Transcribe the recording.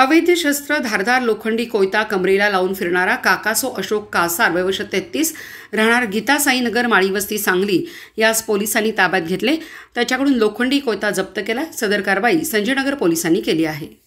अवैध शस्त्र धारदार लोखंडी कोयता कमरेला लावून फिरणारा काकासो अशोक कासार वयवश तेहतीस राहणार गीतासाईनगर माळीवस्ती सांगली यास पोलिसांनी ताब्यात घेतले त्याच्याकडून लोखंडी कोयता जप्त केला सदर कारवाई संजयनगर पोलिसांनी केली आहे